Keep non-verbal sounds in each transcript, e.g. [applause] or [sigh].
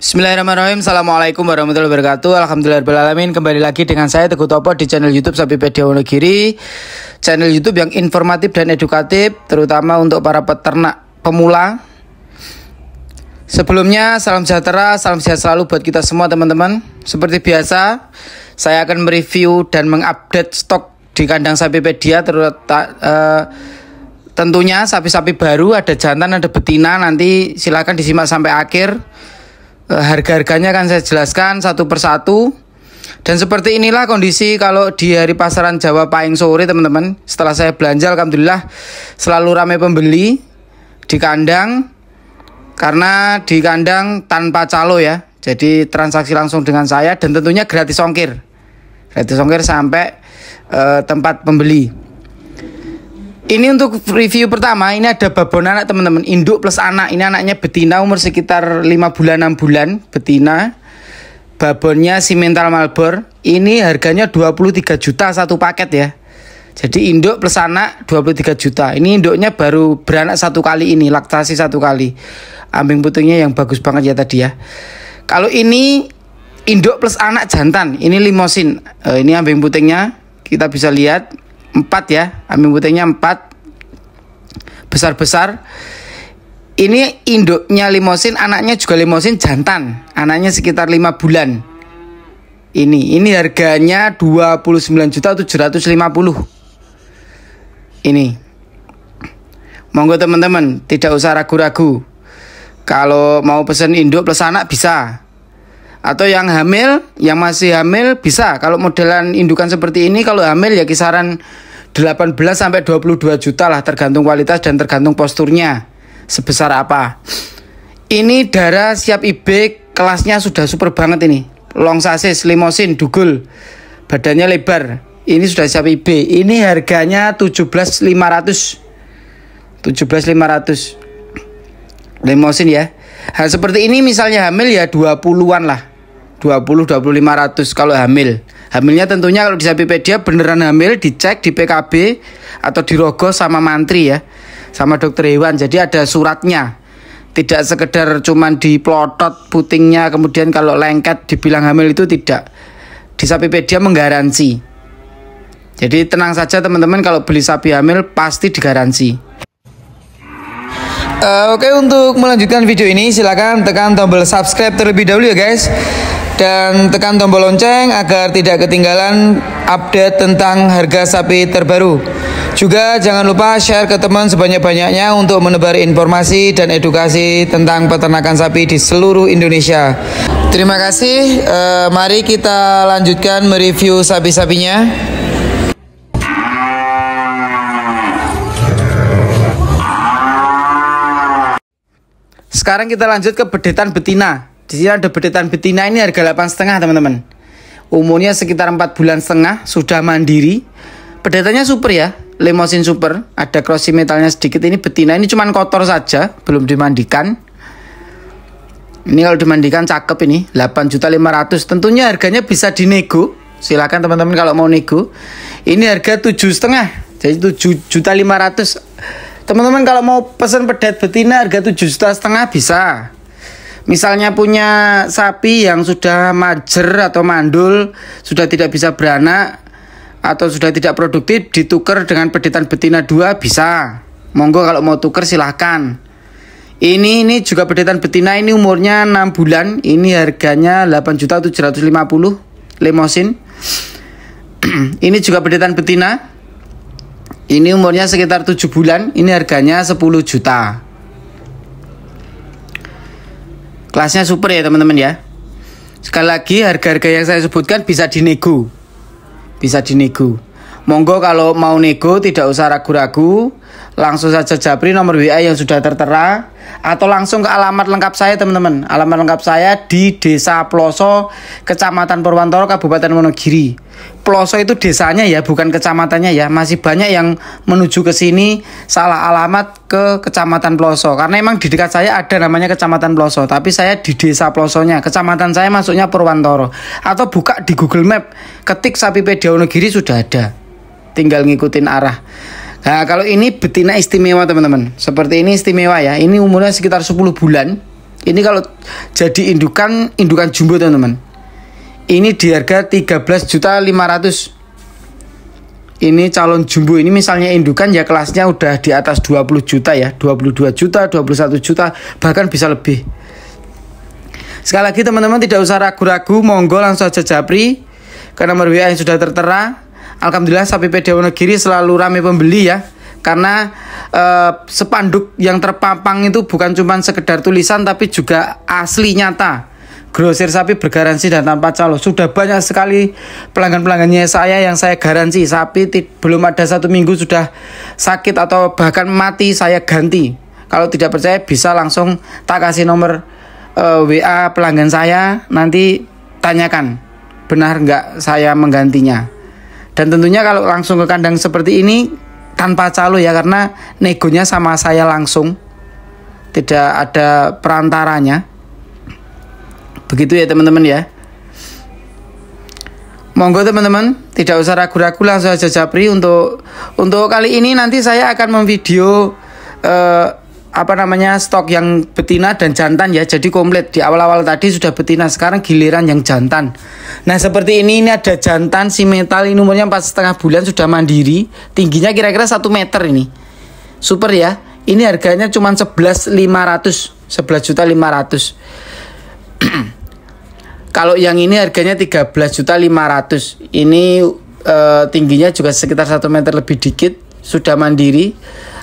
Bismillahirrahmanirrahim Assalamualaikum warahmatullahi wabarakatuh Alhamdulillahirrahmanirrahim Kembali lagi dengan saya Teguh Topo di channel Youtube Pedia Wonogiri Channel Youtube yang informatif dan edukatif Terutama untuk para peternak pemula Sebelumnya salam sejahtera, salam sehat selalu buat kita semua teman-teman Seperti biasa saya akan mereview dan mengupdate stok di kandang Pedia Terutama uh, Tentunya sapi-sapi baru ada jantan ada betina nanti silahkan disimak sampai akhir Eh, harga-harganya akan saya jelaskan satu persatu. Dan seperti inilah kondisi kalau di hari pasaran Jawa Pahing sore teman-teman. Setelah saya belanja alhamdulillah selalu ramai pembeli di kandang. Karena di kandang tanpa calo ya. Jadi transaksi langsung dengan saya dan tentunya gratis ongkir. Gratis ongkir sampai uh, tempat pembeli. Ini untuk review pertama, ini ada babon anak teman-teman, induk plus anak. Ini anaknya betina umur sekitar 5 bulan 6 bulan, betina. Babonnya simental Malbor. Ini harganya 23 juta satu paket ya. Jadi induk plus anak 23 juta. Ini induknya baru beranak satu kali ini, laktasi satu kali. Ambing putungnya yang bagus banget ya tadi ya. Kalau ini induk plus anak jantan, ini limosin. Eh, ini ambing putingnya kita bisa lihat Empat ya amin butirnya 4 besar-besar ini induknya limosin anaknya juga limosin jantan anaknya sekitar lima bulan ini ini harganya 29 juta ini monggo teman-teman tidak usah ragu-ragu kalau mau pesen induk plus anak bisa atau yang hamil yang masih hamil bisa kalau modelan indukan seperti ini kalau hamil ya kisaran 18 sampai 22 juta lah tergantung kualitas dan tergantung posturnya sebesar apa ini darah siap IB kelasnya sudah super banget ini long sasis limosin dugul badannya lebar ini sudah siap IB ini harganya 17.500 17.500 limosin ya hal seperti ini misalnya hamil ya 20-an lah 20 2500 kalau hamil. Hamilnya tentunya kalau di Sapipedia beneran hamil dicek di PKB atau di rogo sama mantri ya. Sama dokter hewan. Jadi ada suratnya. Tidak sekedar cuman diplotot putingnya kemudian kalau lengket dibilang hamil itu tidak. Di Sapipedia menggaransi. Jadi tenang saja teman-teman kalau beli sapi hamil pasti digaransi. Uh, Oke okay, untuk melanjutkan video ini silahkan tekan tombol subscribe terlebih dahulu ya guys dan tekan tombol lonceng agar tidak ketinggalan update tentang harga sapi terbaru. Juga jangan lupa share ke teman sebanyak-banyaknya untuk menebar informasi dan edukasi tentang peternakan sapi di seluruh Indonesia. Terima kasih. E, mari kita lanjutkan mereview sapi-sapinya. Sekarang kita lanjut ke bedetan betina. Di sini ada betetan betina ini harga 8 setengah teman-teman. Umurnya sekitar 4 bulan setengah, sudah mandiri. Bedetannya super ya, limosin super. Ada crossing metalnya sedikit. Ini betina ini cuman kotor saja, belum dimandikan. Ini kalau dimandikan cakep ini, 8.500. Tentunya harganya bisa dinego. Silakan teman-teman kalau mau nego. Ini harga 7 setengah. Jadi 7.500. Teman-teman kalau mau pesan pedet betina harga 7 juta setengah bisa misalnya punya sapi yang sudah majer atau mandul, sudah tidak bisa beranak atau sudah tidak produktif ditukar dengan pedetan betina dua bisa. Monggo kalau mau tukar silahkan. Ini ini juga pedetan betina ini umurnya 6 bulan, ini harganya 8.750 lemosin. [clears throat] ini juga pedetan betina. Ini umurnya sekitar 7 bulan, ini harganya 10 juta. Kelasnya super ya teman-teman ya. Sekali lagi harga-harga yang saya sebutkan bisa dinego. Bisa dinego. Monggo kalau mau nego tidak usah ragu-ragu, langsung saja japri nomor WA yang sudah tertera atau langsung ke alamat lengkap saya teman-teman. Alamat lengkap saya di Desa Ploso, Kecamatan Purwantoro, Kabupaten Wonogiri. Ploso itu desanya ya, bukan kecamatannya ya. Masih banyak yang menuju ke sini salah alamat ke Kecamatan Ploso, Karena emang di dekat saya ada namanya Kecamatan Ploso, tapi saya di desa Pelosonya. Kecamatan saya masuknya Purwantoro. Atau buka di Google Map, ketik sapi Pedionegiri sudah ada. Tinggal ngikutin arah. Nah, kalau ini betina istimewa teman-teman. Seperti ini istimewa ya. Ini umurnya sekitar 10 bulan. Ini kalau jadi indukan, indukan jumbo teman-teman ini di harga juta 13.500 ini calon jumbo ini misalnya indukan ya kelasnya udah di atas 20 juta ya 22 juta 21 juta bahkan bisa lebih sekali lagi teman-teman tidak usah ragu-ragu monggo langsung aja japri karena nomor WA yang sudah tertera Alhamdulillah sapi PD Wonogiri selalu ramai pembeli ya karena e, sepanduk yang terpampang itu bukan cuma sekedar tulisan tapi juga asli nyata grosir sapi bergaransi dan tanpa calo. Sudah banyak sekali pelanggan-pelanggannya saya yang saya garansi sapi belum ada satu minggu sudah sakit atau bahkan mati saya ganti. Kalau tidak percaya bisa langsung tak kasih nomor uh, eh, WA pelanggan saya nanti tanyakan benar nggak saya menggantinya. Dan tentunya kalau langsung ke kandang seperti ini tanpa calo ya karena negonya sama saya langsung tidak ada perantaranya Begitu ya teman-teman ya. Monggo teman-teman, tidak usah ragu-ragu langsung aja japri untuk untuk kali ini nanti saya akan memvideo eh, apa namanya stok yang betina dan jantan ya. Jadi komplit di awal-awal tadi sudah betina, sekarang giliran yang jantan. Nah seperti ini ini ada jantan si metal ini umurnya empat setengah bulan sudah mandiri, tingginya kira-kira satu meter ini. Super ya. Ini harganya cuma 11.500, 11.500 kalau yang ini harganya 13 juta 500. Ini e, tingginya juga sekitar 1 meter lebih dikit, sudah mandiri,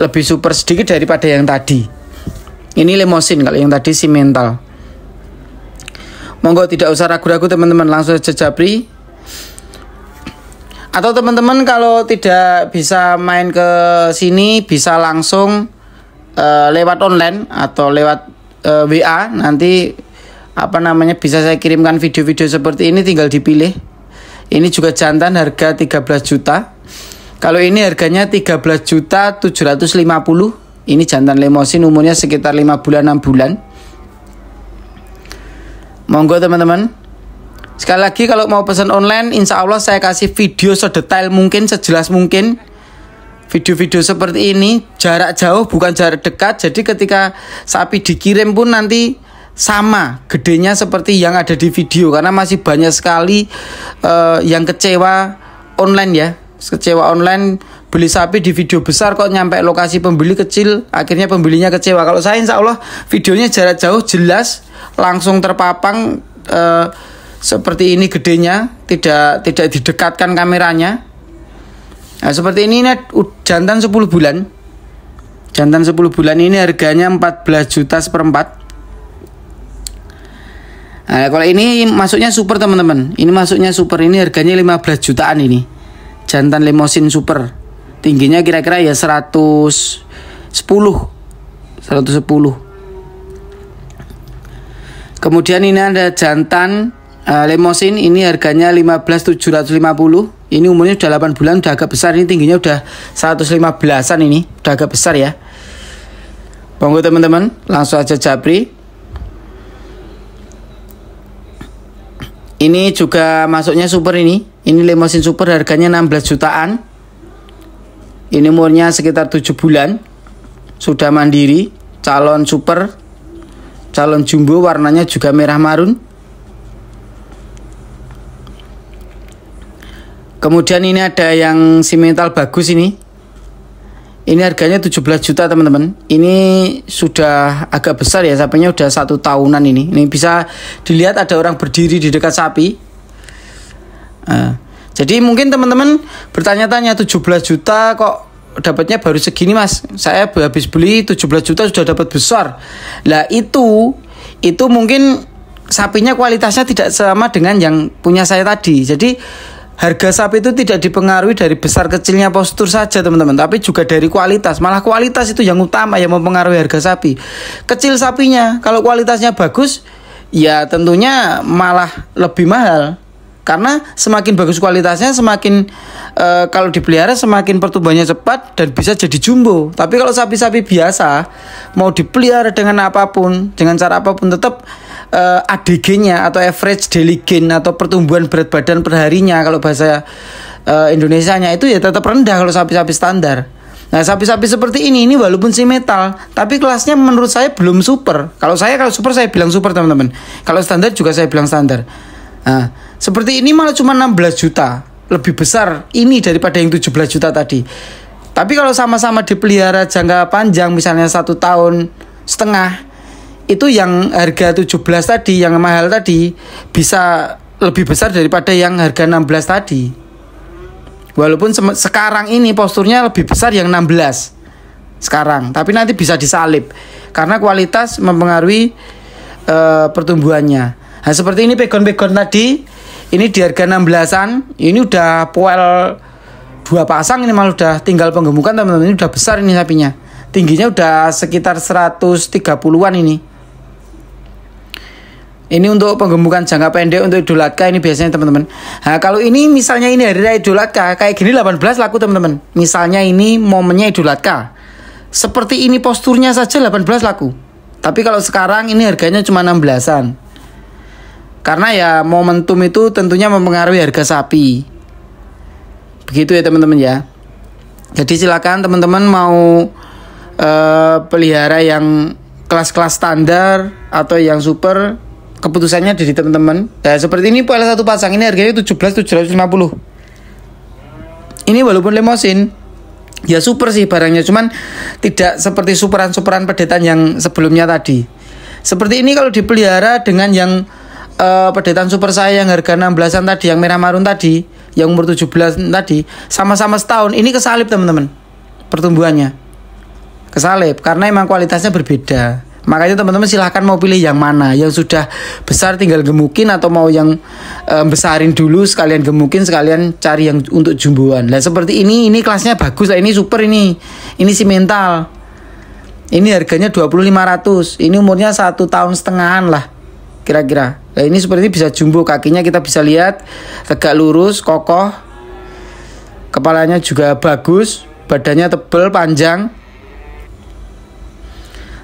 lebih super sedikit daripada yang tadi. Ini limosin kalau yang tadi si mental. Monggo tidak usah ragu-ragu teman-teman langsung aja jabri. Atau teman-teman kalau tidak bisa main ke sini bisa langsung uh, lewat online atau lewat uh, eh, WA nanti apa namanya bisa saya kirimkan video-video seperti ini tinggal dipilih. Ini juga jantan harga 13 juta. Kalau ini harganya 13 juta 750. Ini jantan lemosin umurnya sekitar 5 bulan 6 bulan. Monggo teman-teman. Sekali lagi kalau mau pesan online, insya Allah saya kasih video sedetail mungkin, sejelas mungkin. Video-video seperti ini, jarak jauh bukan jarak dekat. Jadi ketika sapi dikirim pun nanti sama gedenya seperti yang ada di video karena masih banyak sekali uh, yang kecewa online ya kecewa online beli sapi di video besar kok nyampe lokasi pembeli kecil akhirnya pembelinya kecewa kalau saya insya Allah videonya jarak jauh jelas langsung terpapang uh, seperti ini gedenya tidak tidak didekatkan kameranya nah seperti ini ini jantan 10 bulan jantan 10 bulan ini harganya 14 juta seperempat Nah, kalau ini masuknya super teman-teman. Ini masuknya super. Ini harganya 15 jutaan ini. Jantan limosin super. Tingginya kira-kira ya 110. 110. Kemudian ini ada jantan uh, limosin ini harganya 15.750. Ini umurnya sudah 8 bulan udah agak besar ini tingginya udah 115-an ini, udah agak besar ya. Monggo teman-teman, langsung aja japri. Ini juga masuknya super ini. Ini limosin super harganya 16 jutaan. Ini umurnya sekitar 7 bulan. Sudah mandiri, calon super, calon jumbo warnanya juga merah marun. Kemudian ini ada yang simental bagus ini. Ini harganya 17 juta teman-teman. Ini sudah agak besar ya sapinya sudah satu tahunan ini. Ini bisa dilihat ada orang berdiri di dekat sapi. Uh, jadi mungkin teman-teman bertanya-tanya 17 juta kok dapatnya baru segini mas. Saya habis beli 17 juta sudah dapat besar. Lah itu itu mungkin sapinya kualitasnya tidak sama dengan yang punya saya tadi. Jadi harga sapi itu tidak dipengaruhi dari besar kecilnya postur saja teman-teman tapi juga dari kualitas malah kualitas itu yang utama yang mempengaruhi harga sapi kecil sapinya kalau kualitasnya bagus ya tentunya malah lebih mahal karena semakin bagus kualitasnya semakin e, kalau dipelihara semakin pertumbuhannya cepat dan bisa jadi jumbo tapi kalau sapi-sapi biasa mau dipelihara dengan apapun dengan cara apapun tetap uh, eh, ADG-nya atau average daily gain atau pertumbuhan berat badan perharinya kalau bahasa uh, Indonesia-nya itu ya tetap rendah kalau sapi-sapi standar. Nah, sapi-sapi seperti ini ini walaupun si metal, tapi kelasnya menurut saya belum super. Kalau saya kalau super saya bilang super, teman-teman. Kalau standar juga saya bilang standar. Nah, seperti ini malah cuma 16 juta. Lebih besar ini daripada yang 17 juta tadi. Tapi kalau sama-sama dipelihara jangka panjang misalnya satu tahun setengah itu yang harga 17 tadi yang mahal tadi bisa lebih besar daripada yang harga 16 tadi. Walaupun sekarang ini posturnya lebih besar yang 16 sekarang, tapi nanti bisa disalib karena kualitas mempengaruhi e, pertumbuhannya. Nah, seperti ini pegon-pegon tadi, ini di harga 16-an, ini udah poel dua pasang ini malah udah tinggal penggemukan teman-teman ini udah besar ini sapinya tingginya udah sekitar 130-an ini ini untuk penggemukan jangka pendek untuk Idul Adha ini biasanya teman-teman. Nah, kalau ini misalnya ini hari raya Idul Adha kayak gini 18 laku teman-teman. Misalnya ini momennya Idul Adha. Seperti ini posturnya saja 18 laku. Tapi kalau sekarang ini harganya cuma 16-an. Karena ya momentum itu tentunya mempengaruhi harga sapi. Begitu ya teman-teman ya. Jadi silakan teman-teman mau uh, pelihara yang kelas-kelas standar atau yang super keputusannya dari teman-teman. Nah, seperti ini pola satu pasang ini harganya 17.750. Ini walaupun limosin, ya super sih barangnya cuman tidak seperti superan-superan pedetan yang sebelumnya tadi. Seperti ini kalau dipelihara dengan yang uh, pedetan super saya yang harga 16-an tadi yang merah marun tadi yang umur 17 tadi sama-sama setahun ini kesalip teman-teman pertumbuhannya kesalip karena emang kualitasnya berbeda Makanya teman-teman silahkan mau pilih yang mana Yang sudah besar tinggal gemukin Atau mau yang um, besarin dulu Sekalian gemukin sekalian cari yang untuk jumboan Nah seperti ini Ini kelasnya bagus lah Ini super ini Ini si mental Ini harganya 2500 Ini umurnya satu tahun setengahan lah Kira-kira Nah ini seperti ini bisa jumbo Kakinya kita bisa lihat Tegak lurus Kokoh Kepalanya juga bagus Badannya tebel panjang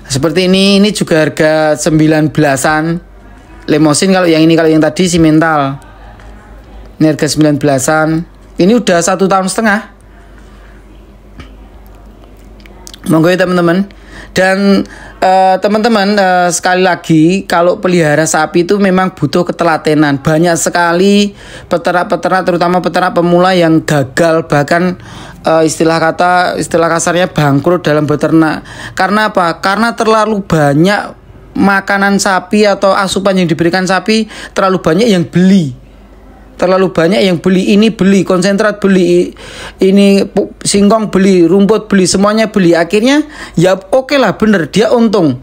seperti ini ini juga harga 19-an lemosin kalau yang ini kalau yang tadi si mental, ini harga 19-an ini udah satu tahun setengah monggo ya teman-teman dan teman eh, teman-teman uh, sekali lagi kalau pelihara sapi itu memang butuh ketelatenan banyak sekali peternak-peternak terutama peternak pemula yang gagal bahkan uh, istilah kata istilah kasarnya bangkrut dalam beternak. Karena apa? Karena terlalu banyak makanan sapi atau asupan yang diberikan sapi terlalu banyak yang beli terlalu banyak yang beli ini beli konsentrat beli ini singkong beli rumput beli semuanya beli akhirnya ya oke okay lah bener dia untung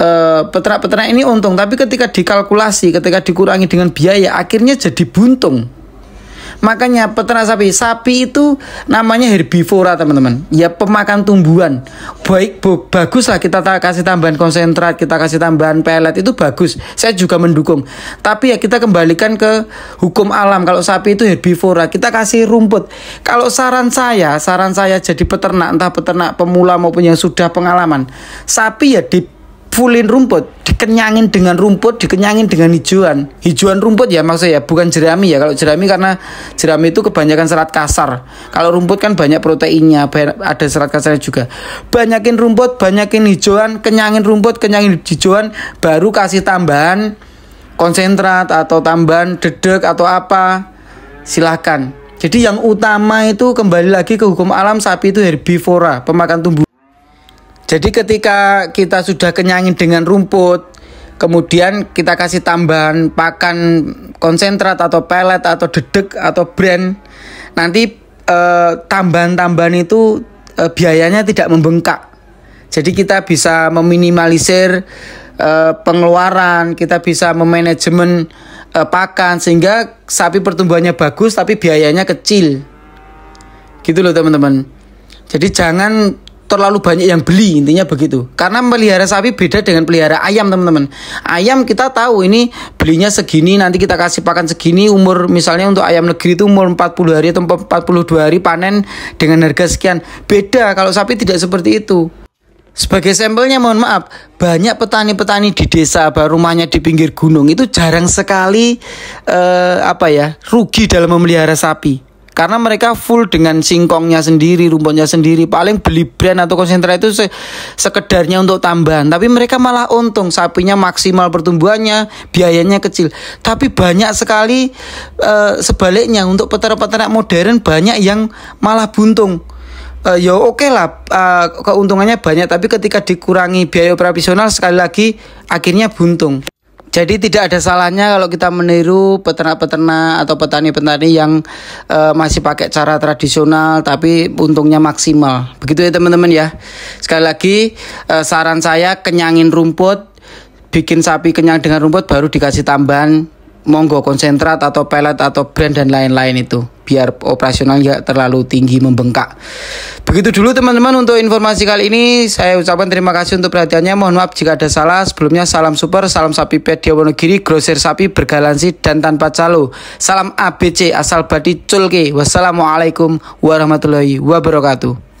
eh, peternak-peternak ini untung tapi ketika dikalkulasi ketika dikurangi dengan biaya akhirnya jadi buntung Makanya peternak sapi, sapi itu namanya herbivora teman-teman. Ya pemakan tumbuhan. Baik, bagus bu, lah kita kasih tambahan konsentrat, kita kasih tambahan pelet itu bagus. Saya juga mendukung. Tapi ya kita kembalikan ke hukum alam. Kalau sapi itu herbivora, kita kasih rumput. Kalau saran saya, saran saya jadi peternak, entah peternak pemula maupun yang sudah pengalaman, sapi ya di fullin rumput, dikenyangin dengan rumput, dikenyangin dengan hijauan. Hijauan rumput ya maksudnya ya, bukan jerami ya. Kalau jerami karena jerami itu kebanyakan serat kasar. Kalau rumput kan banyak proteinnya, ada serat kasarnya juga. Banyakin rumput, banyakin hijauan, kenyangin rumput, kenyangin hijauan, baru kasih tambahan konsentrat atau tambahan dedek atau apa. Silahkan. Jadi yang utama itu kembali lagi ke hukum alam sapi itu herbivora, pemakan tumbuh jadi ketika kita sudah kenyangin dengan rumput, kemudian kita kasih tambahan pakan konsentrat atau pelet atau dedek atau brand, nanti eh, tambahan-tambahan itu eh, biayanya tidak membengkak. Jadi kita bisa meminimalisir eh, pengeluaran, kita bisa memanajemen eh, pakan sehingga sapi pertumbuhannya bagus tapi biayanya kecil. Gitu loh teman-teman. Jadi jangan terlalu banyak yang beli intinya begitu karena melihara sapi beda dengan pelihara ayam teman-teman ayam kita tahu ini belinya segini nanti kita kasih pakan segini umur misalnya untuk ayam negeri itu umur 40 hari atau 42 hari panen dengan harga sekian beda kalau sapi tidak seperti itu sebagai sampelnya mohon maaf, banyak petani-petani di desa apa rumahnya di pinggir gunung itu jarang sekali eh, apa ya, rugi dalam memelihara sapi karena mereka full dengan singkongnya sendiri, rumputnya sendiri, paling beli brand atau konsentrat itu se sekedarnya untuk tambahan. Tapi mereka malah untung, sapinya maksimal pertumbuhannya, biayanya kecil. Tapi banyak sekali e, sebaliknya untuk peternak-peternak modern banyak yang malah buntung. E, ya oke okay lah e, keuntungannya banyak, tapi ketika dikurangi biaya operasional sekali lagi akhirnya buntung. Jadi tidak ada salahnya kalau kita meniru peternak-peternak atau petani-petani yang e, masih pakai cara tradisional tapi untungnya maksimal. Begitu ya teman-teman ya. Sekali lagi e, saran saya kenyangin rumput, bikin sapi kenyang dengan rumput baru dikasih tambahan monggo konsentrat atau pelet atau brand dan lain-lain itu biar operasional nggak terlalu tinggi membengkak begitu dulu teman-teman untuk informasi kali ini saya ucapkan terima kasih untuk perhatiannya mohon maaf jika ada salah sebelumnya salam super salam sapi pet wonogiri grosir sapi bergalansi dan tanpa calo salam ABC asal badi culke. wassalamualaikum warahmatullahi wabarakatuh